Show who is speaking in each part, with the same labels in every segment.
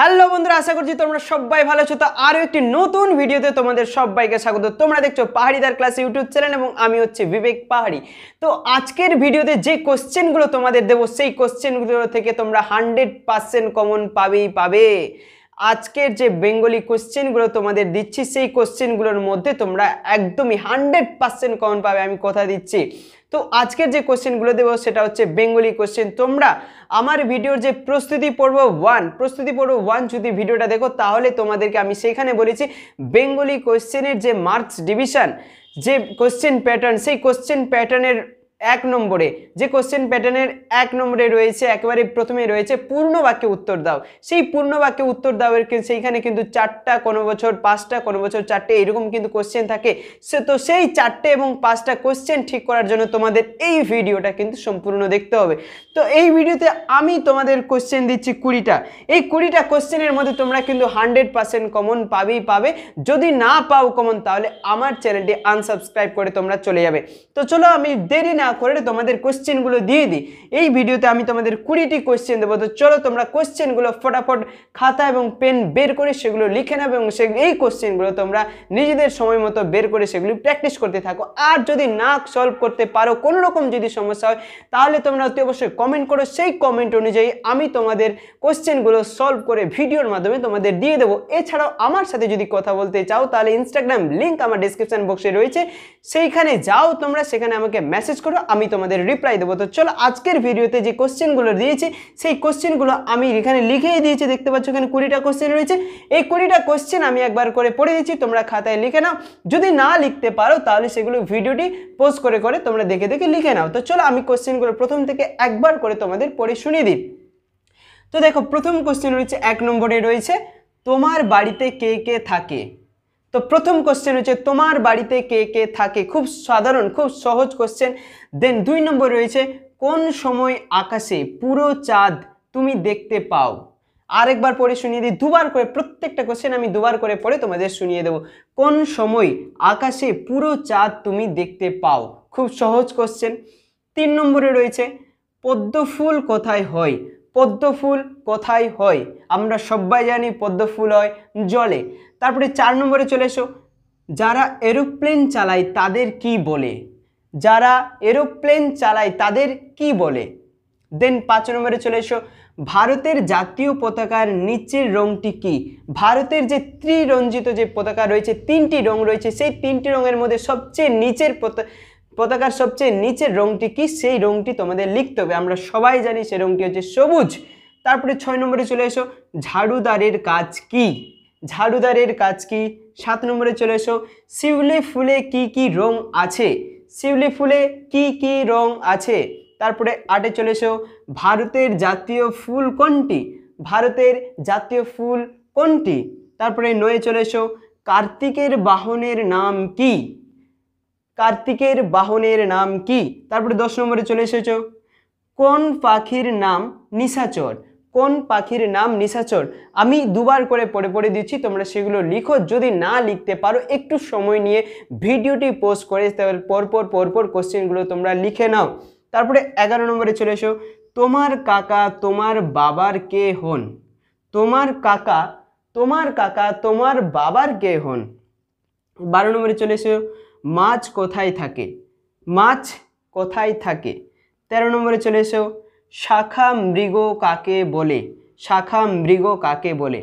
Speaker 1: hello বন্ধুরা আশা করছি তোমরা সবাই ভালো আছো তো আরও একটি নতুন ভিডিওতে তোমাদের সবাইকে স্বাগত তোমরা দেখছো পাহাড়িদার ক্লাস ইউটিউব চ্যানেল এবং আমি হচ্ছে বিবেক পাহাড়ি তো আজকের ভিডিওতে যে কোশ্চেনগুলো তোমাদের দেবো সেই কোশ্চেনগুলো থেকে তোমরা হান্ড্রেড পারসেন্ট কমন পাবেই পাবে আজকের যে বেঙ্গলি কোশ্চেনগুলো তোমাদের দিচ্ছি সেই কোশ্চেনগুলোর মধ্যে তোমরা একদমই হান্ড্রেড পার্সেন্ট কমন পাবে আমি কথা দিচ্ছি তো আজকের যে কোশ্চেনগুলো দেবো সেটা হচ্ছে বেঙ্গলি কোশ্চেন তোমরা আমার ভিডিওর যে প্রস্তুতি পর্ব ওয়ান প্রস্তুতি পর্ব ওয়ান যদি ভিডিওটা দেখো তাহলে তোমাদেরকে আমি সেখানে বলেছি বেঙ্গলি কোশ্চেনের যে মার্কস ডিভিশন যে কোশ্চেন প্যাটার্ন সেই কোশ্চেন প্যাটার্নের এক নম্বরে যে কোশ্চেন প্যাটার্নের এক নম্বরে রয়েছে একেবারে প্রথমে রয়েছে পূর্ণ বাক্যে উত্তর দাও সেই পূর্ণ বাক্যে উত্তর কিন্তু সেইখানে কিন্তু চারটা কোনো বছর পাঁচটা কোনো বছর চারটে এরকম কিন্তু কোশ্চেন থাকে সে তো সেই চারটে এবং পাঁচটা কোশ্চেন ঠিক করার জন্য তোমাদের এই ভিডিওটা কিন্তু সম্পূর্ণ দেখতে হবে তো এই ভিডিওতে আমি তোমাদের কোশ্চেন দিচ্ছি কুড়িটা এই কুড়িটা কোশ্চেনের মধ্যে তোমরা কিন্তু হান্ড্রেড পার্সেন্ট কমন পাবেই পাবে যদি না পাও কমন তাহলে আমার চ্যানেলটি আনসাবস্ক্রাইব করে তোমরা চলে যাবে তো চলো আমি দেরি না না করে তোমাদের কোশ্চেনগুলো দিয়ে দিই এই ভিডিওতে আমি তোমাদের কুড়িটি কোশ্চেন দেবো তো চলো তোমরা কোশ্চেনগুলো ফটাফট খাতা এবং পেন বের করে সেগুলো লিখে নেবে এবং সে এই কোশ্চেনগুলো তোমরা নিজেদের সময় মতো বের করে সেগুলি প্র্যাকটিস করতে থাকো আর যদি না সলভ করতে পারো কোনো রকম যদি সমস্যা হয় তাহলে তোমরা অতি অবশ্যই কমেন্ট করো সেই কমেন্ট অনুযায়ী আমি তোমাদের কোশ্চেনগুলো সলভ করে ভিডিওর মাধ্যমে তোমাদের দিয়ে দেবো এছাড়াও আমার সাথে যদি কথা বলতে চাও তাহলে ইনস্টাগ্রাম লিঙ্ক আমার ডিসক্রিপশান বক্সে রয়েছে সেইখানে যাও তোমরা সেখানে আমাকে মেসেজ করো আমি তোমাদের রিপ্লাই দেবো তো চলো আজকের ভিডিওতে যে কোশ্চেনগুলো দিয়েছি সেই কোশ্চেনগুলো আমি এখানে লিখেই দিয়েছি দেখতে পাচ্ছ এখানে কুড়িটা কোশ্চেন রয়েছে এই কুড়িটা কোশ্চেন আমি একবার করে পড়ে দিচ্ছি তোমরা খাতায় লিখে নাও যদি না লিখতে পারো তাহলে সেগুলো ভিডিওটি পোস্ট করে করে তোমরা দেখে দেখে লিখে নাও তো চলো আমি কোশ্চেনগুলো প্রথম থেকে একবার করে তোমাদের পড়ে শুনিয়ে দিই তো দেখো প্রথম কোশ্চেন রয়েছে এক নম্বরে রয়েছে তোমার বাড়িতে কে কে থাকে তো প্রথম কোশ্চেন হচ্ছে তোমার বাড়িতে কে কে থাকে খুব সাধারণ খুব সহজ কোশ্চেন দেন দুই নম্বর রয়েছে কোন সময় আকাশে পুরো চাঁদ তুমি দেখতে পাও আরেকবার পড়ে শুনিয়ে দিই দুবার করে প্রত্যেকটা কোশ্চেন আমি দুবার করে পড়ে তোমাদের শুনিয়ে দেব কোন সময় আকাশে পুরো চাঁদ তুমি দেখতে পাও খুব সহজ কোশ্চেন তিন নম্বরে রয়েছে পদ্ম ফুল কোথায় হয় পদ্মফুল কোথায় হয় আমরা সবাই জানি পদ্মফুল হয় জলে তারপরে চার নম্বরে চলে এসো যারা এরোপ্লেন চালায় তাদের কি বলে যারা এরোপ্লেন চালায় তাদের কি বলে দেন পাঁচ নম্বরে চলে এসো ভারতের জাতীয় পতাকার নিচের রঙটি কি ভারতের যে ত্রিরঞ্জিত যে পতাকা রয়েছে তিনটি রং রয়েছে সেই তিনটি রঙের মধ্যে সবচেয়ে নিচের পতাকার সবচেয়ে নিচের রংটি কি সেই রংটি তোমাদের লিখতে হবে আমরা সবাই জানি সেই রংটি হচ্ছে সবুজ তারপরে ছয় নম্বরে চলে এসো ঝাড়ুদারের কাজ কি ঝাড়ুদারের কাজ কি সাত নম্বরে চলে এসো শিউলি ফুলে কি কি রং আছে শিউলি ফুলে কি কি রং আছে তারপরে আটে চলে এসো ভারতের জাতীয় ফুল কোনটি ভারতের জাতীয় ফুল কোনটি তারপরে নয়ে চলে এসো কার্তিকের বাহনের নাম কি কার্তিকের বাহনের নাম কি তারপরে দশ নম্বরে চলে এসেছ কোন পাখির নাম নিশাচর কোন পাখির নাম নিশাচর আমি দুবার করে পড়ে পড়ে দিচ্ছি তোমরা সেগুলো লিখো যদি না লিখতে পারো একটু সময় নিয়ে ভিডিওটি পোস্ট করে তাহলে পরপর পরপর কোশ্চেনগুলো তোমরা লিখে নাও তারপরে এগারো নম্বরে চলে এসো তোমার কাকা তোমার বাবার কে হন তোমার কাকা তোমার কাকা তোমার বাবার কে হন বারো নম্বরে চলে এসো মাছ কোথায় থাকে মাছ কোথায় থাকে তেরো নম্বরে চলে এসো শাখা মৃগ কাকে বলে শাখা মৃগ কাকে বলে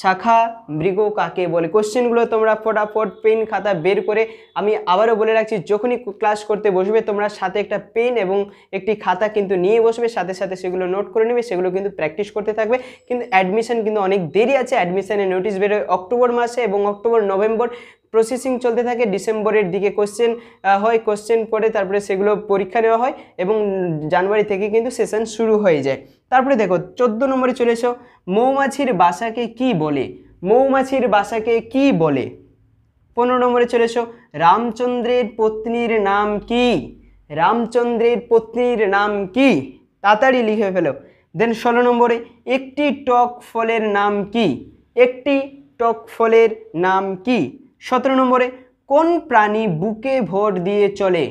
Speaker 1: শাখা মৃগ কাকে বলে কোশ্চেনগুলো তোমরা ফটাফট পেন খাতা বের করে আমি আবারও বলে রাখছি যখনই ক্লাস করতে বসবে তোমরা সাথে একটা পেন এবং একটি খাতা কিন্তু নিয়ে বসবে সাথে সাথে সেগুলো নোট করে নেবে সেগুলো কিন্তু প্র্যাকটিস করতে থাকবে কিন্তু অ্যাডমিশন কিন্তু অনেক দেরি আছে অ্যাডমিশানের নোটিশ বেরোয় অক্টোবর মাসে এবং অক্টোবর নভেম্বর প্রসেসিং চলতে থাকে ডিসেম্বরের দিকে কোশ্চেন হয় কোশ্চেন পড়ে তারপরে সেগুলো পরীক্ষা নেওয়া হয় এবং জানুয়ারি থেকে কিন্তু সেশন শুরু হয়ে যায় তারপরে দেখো চোদ্দ নম্বরে চলে এসো মৌমাছির বাসাকে কি বলে মৌমাছির বাসাকে কি বলে পনেরো নম্বরে চলে এসো রামচন্দ্রের পত্নীর নাম কি রামচন্দ্রের পত্নীর নাম কি তাড়াতাড়ি লিখে ফেলো দেন ষোলো নম্বরে একটি টক ফলের নাম কি একটি টক ফলের নাম কি সতেরো নম্বরে কোন প্রাণী বুকে ভোট দিয়ে চলে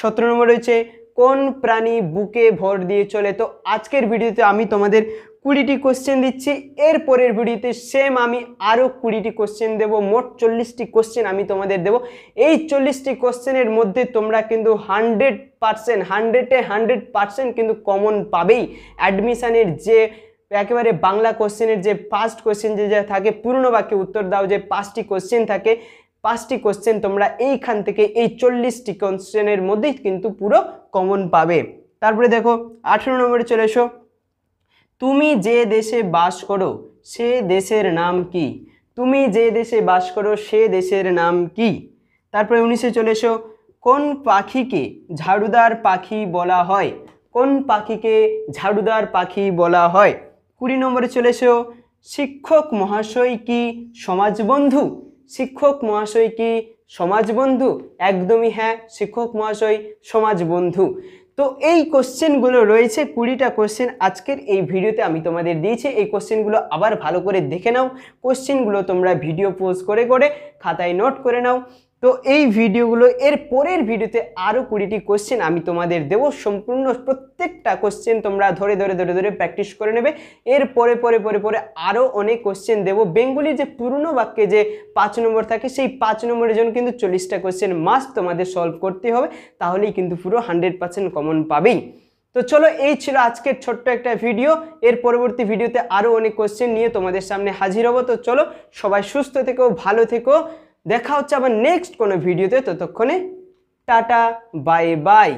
Speaker 1: সতেরো নম্বরে রয়েছে কোন প্রাণী বুকে ভোট দিয়ে চলে তো আজকের ভিডিওতে আমি তোমাদের কুড়িটি কোশ্চেন দিচ্ছি এর পরের ভিডিওতে সেম আমি আরও কুড়িটি কোশ্চেন দেব মোট চল্লিশটি কোশ্চেন আমি তোমাদের দেব এই চল্লিশটি কোশ্চেনের মধ্যে তোমরা কিন্তু হান্ড্রেড পারসেন্ট হান্ড্রেডে হান্ড্রেড পারসেন্ট কিন্তু কমন পাবেই অ্যাডমিশানের যে তো একেবারে বাংলা কোশ্চেনের যে ফার্স্ট কোশ্চেন যে যা থাকে পুরনো বাক্যে উত্তর দাও যে পাঁচটি কোশ্চেন থাকে পাঁচটি কোশ্চেন তোমরা এইখান থেকে এই চল্লিশটি কোশ্চেনের মধ্যেই কিন্তু পুরো কমন পাবে তারপরে দেখো আঠেরো নম্বরে চলে এসো তুমি যে দেশে বাস করো সে দেশের নাম কি তুমি যে দেশে বাস করো সে দেশের নাম কি তারপরে উনিশে চলে এসো কোন পাখিকে ঝাড়ুদার পাখি বলা হয় কোন পাখিকে ঝাড়ুদার পাখি বলা হয় কুড়ি নম্বরে চলে এসো শিক্ষক মহাশয় কি সমাজবন্ধু শিক্ষক মহাশয় কি সমাজবন্ধু একদমই হ্যাঁ শিক্ষক মহাশয় সমাজবন্ধু তো এই কোশ্চেনগুলো রয়েছে কুড়িটা কোশ্চেন আজকের এই ভিডিওতে আমি তোমাদের দিয়েছি এই কোশ্চেনগুলো আবার ভালো করে দেখে নাও কোশ্চেনগুলো তোমরা ভিডিও পোজ করে করে খাতায় নোট করে নাও তো এই ভিডিওগুলো এর পরের ভিডিওতে আরও কুড়িটি কোশ্চেন আমি তোমাদের দেবো সম্পূর্ণ প্রত্যেকটা কোশ্চেন তোমরা ধরে ধরে ধরে ধরে প্র্যাকটিস করে নেবে এর পরে পরে পরে পরে আরও অনেক কোশ্চেন দেবো বেঙ্গলির যে পুরনো বাক্যে যে পাঁচ নম্বর থাকে সেই পাঁচ নম্বরের জন্য কিন্তু চল্লিশটা কোশ্চেন মাস্ট তোমাদের সলভ করতে হবে তাহলেই কিন্তু পুরো হান্ড্রেড পার্সেন্ট কমন পাবেই তো চলো এই ছিল আজকের ছোট্ট একটা ভিডিও এর পরবর্তী ভিডিওতে আরও অনেক কোশ্চেন নিয়ে তোমাদের সামনে হাজির হবো তো চলো সবাই সুস্থ থেকো ভালো থেকো দেখা হচ্ছে আবার নেক্সট কোনো ভিডিওতে ততক্ষণে টাটা বাই বাই